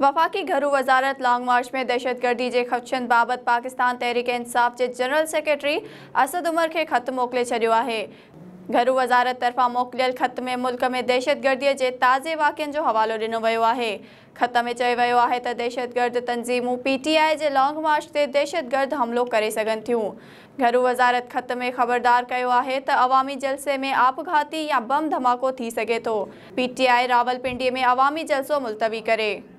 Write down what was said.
वफाकी घरू वजारत लॉन्ग मार्च में दहशत गर्दी ख़दशन बाबत पाकिस्तान तहरीक इंसाफ़ के जनरल सेक्रेटरी असद उमर के खत मोके छॾियो है घरू वज़ारत तरफा मोकिल ख़त में मुल्क में दहशतगर्दी के ताज़े वाक्यों को हवा दिनों वो है ख़त में वो है आहे दहशतगर्द तंजीमू P T I long march ते दहशतगर्द हमलो कर सन थियूं घरू वज़ारत ख़त में ख़बरदार किया है तो अवामी जलसे में आपघाती या बम धमाको थी सके तो पी टी आई में अवामी जलसो मुलतवी करें